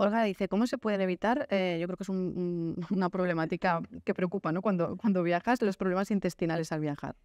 Olga dice, ¿cómo se pueden evitar? Eh, yo creo que es una problemática que preocupa, ¿no? Cuando, cuando viajas, los problemas intestinales al viajar.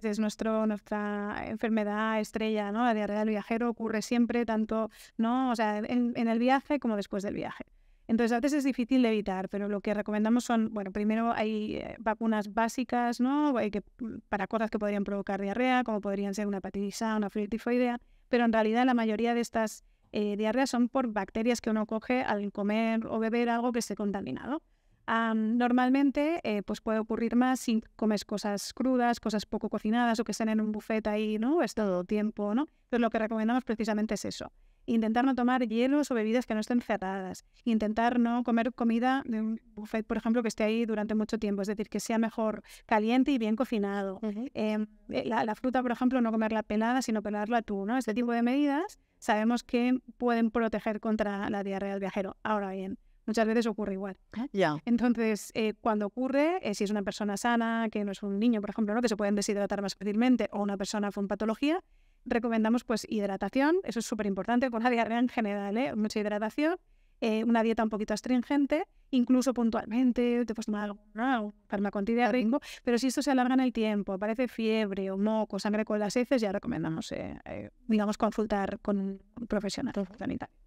Sí, es, nuestro, nuestra enfermedad estrella, ¿no? La diarrea del viajero ocurre siempre, tanto, ¿no? O sea, en, el viaje como después del viaje. Entonces, a veces es difícil de evitar, pero lo que recomendamos son, bueno, primero hay eh, vacunas básicas, ¿no? Que, para cosas que podrían provocar diarrea, como podrían ser una hepatitis A, una tifoidea, pero en realidad la mayoría de estas eh, son por bacterias que uno coge al comer o beber algo que esté contaminado. normalmente eh, pues puede ocurrir más si comes cosas crudas, cosas poco cocinadas o que estén en un buffet ahí, ¿no? Es todo tiempo, ¿no? Pero lo que recomendamos precisamente es eso. Intentar no tomar hielos o bebidas que no estén cerradas. Intentar no comer comida de un buffet, por ejemplo, que esté ahí durante mucho tiempo. Es decir, que sea mejor caliente y bien cocinado. Em, eh, la, la, fruta, por ejemplo, no comerla pelada, sino pelarla tú, ¿no? Este tipo de medidas sabemos que pueden proteger contra la diarrea del viajero. Ahora bien, muchas veces ocurre igual. Entonces, eh, cuando ocurre, eh, si es una persona sana, que no es un niño, por ejemplo, que se pueden deshidratar más fácilmente, o una persona con patología, recomendamos pues hidratación, eso es súper importante con la diarrea en general, ¿eh? mucha hidratación, eh, una dieta un poquito astringente, incluso puntualmente, te puedes tomar algo, cantidad fármaco pero si esto se alarga en el tiempo, aparece fiebre o moco, sangre con las heces, ya recomendamos, eh, eh, digamos, consultar con un profesional sanitario.